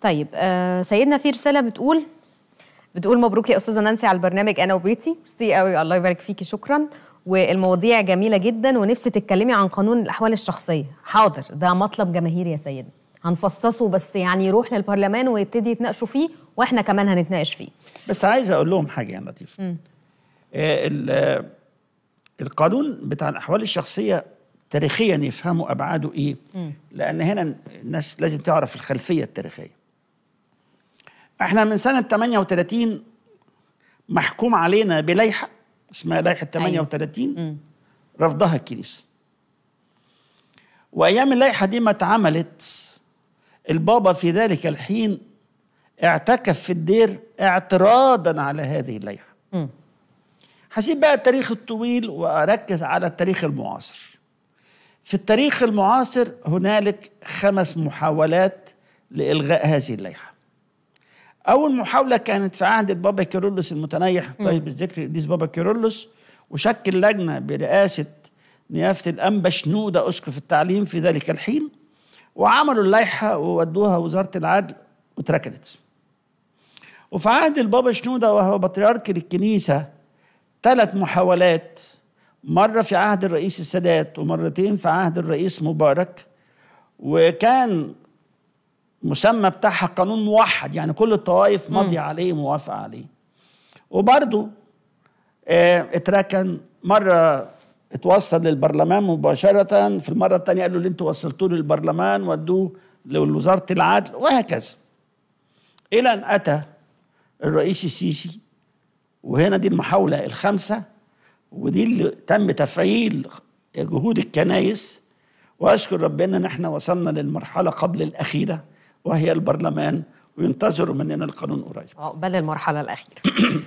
طيب آه، سيدنا في رساله بتقول بتقول مبروك يا استاذه نانسي على البرنامج انا وبيتي ميرسي قوي الله يبارك فيكي شكرا والمواضيع جميله جدا ونفسي تتكلمي عن قانون الاحوال الشخصيه حاضر ده مطلب جماهيري يا سيدنا هنفصصه بس يعني يروح للبرلمان ويبتدي يتناقشوا فيه واحنا كمان هنتناقش فيه بس عايز اقول لهم حاجه يا لطيف آه،, آه القانون بتاع الاحوال الشخصيه تاريخيا يفهموا ابعاده ايه م. لان هنا الناس لازم تعرف الخلفيه التاريخيه احنا من سنه 38 محكوم علينا بلائحه اسمها لائحه 38 أيوة. رفضها الكنيسه وايام اللائحه دي ما اتعملت البابا في ذلك الحين اعتكف في الدير اعتراضا على هذه اللائحه هسيب بقى التاريخ الطويل واركز على التاريخ المعاصر في التاريخ المعاصر هنالك خمس محاولات لالغاء هذه اللائحه اول محاوله كانت في عهد البابا كيرلس المتنيح طيب الذكر القديس بابا كيرلس وشكل لجنه برئاسه نيافه الانبا شنوده اسقف التعليم في ذلك الحين وعملوا اللائحه وودوها وزاره العدل واتركنت وفي عهد البابا شنوده وهو بطريرك للكنيسه ثلاث محاولات مره في عهد الرئيس السادات ومرتين في عهد الرئيس مبارك وكان المسمى بتاعها قانون موحد يعني كل الطوائف ماضية عليه موافقة عليه وبرضو اه اتركن مرة اتوصل للبرلمان مباشرة في المرة الثانية قالوا اللي انتوا وصلتوه للبرلمان ودوه لوزارة العدل وهكذا إلى أن أتى الرئيس السيسي وهنا دي المحاولة الخامسة ودي اللي تم تفعيل جهود الكنايس واشكر ربنا ان احنا وصلنا للمرحله قبل الاخيره وهي البرلمان وينتظروا مننا القانون قريب عقبال آه، المرحله الاخيره